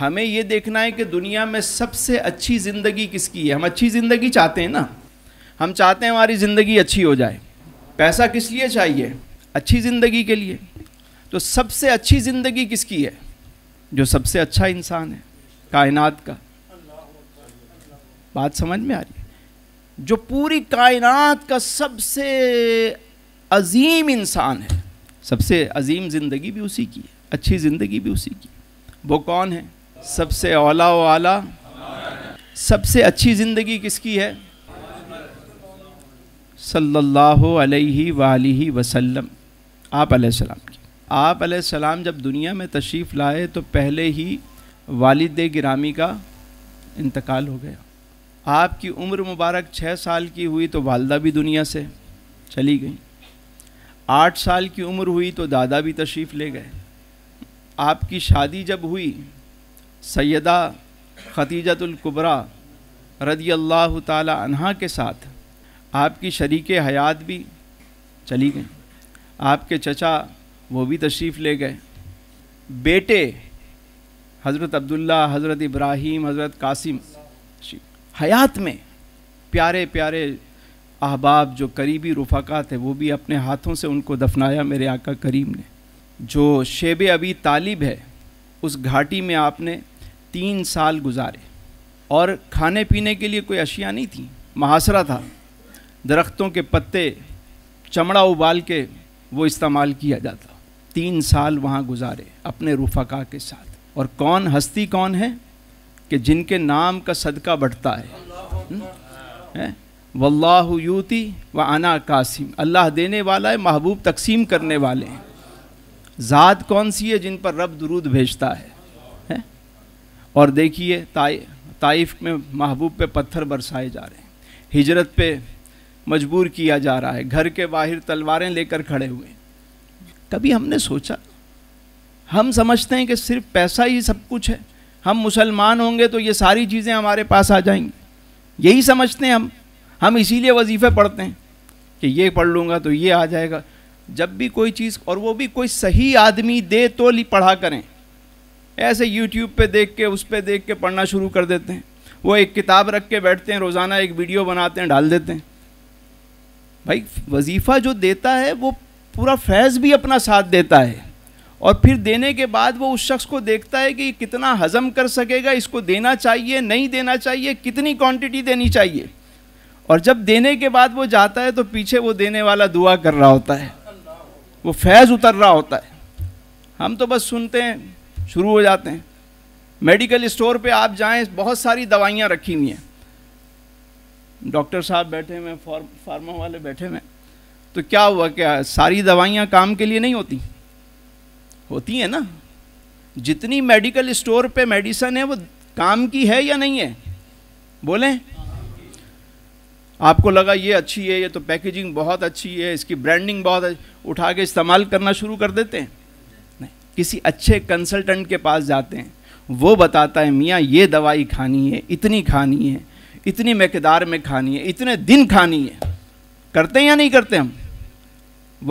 हमें ये देखना है कि दुनिया में सबसे अच्छी ज़िंदगी किसकी है हम अच्छी ज़िंदगी चाहते हैं ना हम चाहते हैं हमारी ज़िंदगी अच्छी हो जाए पैसा किस लिए चाहिए अच्छी ज़िंदगी के लिए तो सबसे अच्छी ज़िंदगी किसकी है जो सबसे अच्छा इंसान है कायनात का बात समझ में आ रही है जो पूरी कायनात का सबसे अजीम इंसान है सबसे अजीम ज़िंदगी भी उसी की है अच्छी ज़िंदगी भी उसी की वो कौन है सबसे औला व आला सबसे अच्छी ज़िंदगी किसकी है सल्लल्लाहु अलैहि वालि वसल्लम आप सलाम की आप सलाम जब दुनिया में तशरीफ़ लाए तो पहले ही वालिद गिरामी का इंतकाल हो गया आपकी उम्र मुबारक छः साल की हुई तो वालदा भी दुनिया से चली गई आठ साल की उम्र हुई तो दादा भी तशरीफ़ ले गए आपकी शादी जब हुई सैदा ख़तीजतुल्कुबरा रदी अल्लाह तहा के साथ आपकी शरीक हयात भी चली गई आपके चचा वो भी तशरीफ़ ले गए बेटे हज़रत अब्दुल्ला हज़रत इब्राहीम हज़रत कासिम हयात में प्यारे प्यारे अहबाब जो करीबी रुफाका थे वो भी अपने हाथों से उनको दफनाया मेरे आका करीम ने जो शेब अबी तालिब है उस घाटी में आपने तीन साल गुजारे और खाने पीने के लिए कोई अशिया नहीं थी महासरा था दरख्तों के पत्ते चमड़ा उबाल के वो इस्तेमाल किया जाता तीन साल वहाँ गुजारे अपने रुफका के साथ और कौन हस्ती कौन है कि जिनके नाम का सदका बढ़ता है हम्म? वल्लाहु युती व आना कासिम अल्लाह देने वाला है महबूब तकसीम करने वाले हैं ज़ात कौन सी है जिन पर रब दरूद भेजता है और देखिए ताइ ताइफ में महबूब पे पत्थर बरसाए जा रहे हैं हिजरत पे मजबूर किया जा रहा है घर के बाहर तलवारें लेकर खड़े हुए कभी हमने सोचा हम समझते हैं कि सिर्फ पैसा ही सब कुछ है हम मुसलमान होंगे तो ये सारी चीज़ें हमारे पास आ जाएंगी यही समझते हैं हम हम इसीलिए वजीफ़े पढ़ते हैं कि ये पढ़ लूँगा तो ये आ जाएगा जब भी कोई चीज़ और वो भी कोई सही आदमी दे तो पढ़ा करें ऐसे यूट्यूब पे देख के उस पर देख के पढ़ना शुरू कर देते हैं वो एक किताब रख के बैठते हैं रोज़ाना एक वीडियो बनाते हैं डाल देते हैं भाई वजीफ़ा जो देता है वो पूरा फैज़ भी अपना साथ देता है और फिर देने के बाद वो उस शख्स को देखता है कि कितना हज़म कर सकेगा इसको देना चाहिए नहीं देना चाहिए कितनी क्वांटिटी देनी चाहिए और जब देने के बाद वो जाता है तो पीछे वो देने वाला दुआ कर रहा होता है वो फैज़ उतर रहा होता है हम तो बस सुनते हैं शुरू हो जाते हैं मेडिकल स्टोर पे आप जाएं बहुत सारी दवाइयाँ रखी हुई हैं डॉक्टर साहब बैठे हुए फार्मा वाले बैठे हुए तो क्या हुआ क्या सारी दवाइयाँ काम के लिए नहीं होती होती हैं ना जितनी मेडिकल स्टोर पे मेडिसन है वो काम की है या नहीं है बोलें आपको लगा ये अच्छी है ये तो पैकेजिंग बहुत अच्छी है इसकी ब्रांडिंग बहुत उठा के इस्तेमाल करना शुरू कर देते हैं किसी अच्छे कंसल्टेंट के पास जाते हैं वो बताता है मियाँ ये दवाई खानी है इतनी खानी है इतनी मकदार में खानी है इतने दिन खानी है करते हैं या नहीं करते हम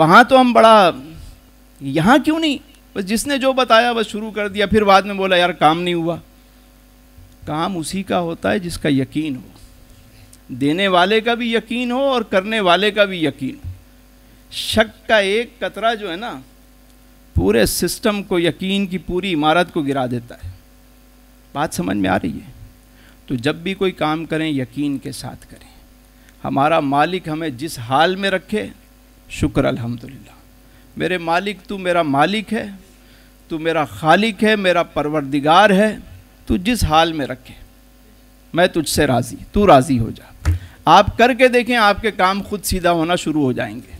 वहाँ तो हम बड़ा यहाँ क्यों नहीं बस जिसने जो बताया बस शुरू कर दिया फिर बाद में बोला यार काम नहीं हुआ काम उसी का होता है जिसका यकीन हो देने वाले का भी यकीन हो और करने वाले का भी यकीन हो शक का एक कतरा जो है ना पूरे सिस्टम को यकीन की पूरी इमारत को गिरा देता है बात समझ में आ रही है तो जब भी कोई काम करें यकीन के साथ करें हमारा मालिक हमें जिस हाल में रखे शुक्र अल्हम्दुलिल्लाह मेरे मालिक तू मेरा मालिक है तू मेरा खालिक है मेरा परवरदिगार है तू जिस हाल में रखे मैं तुझसे राज़ी तू राज़ी हो जा आप करके देखें आपके काम खुद सीधा होना शुरू हो जाएंगे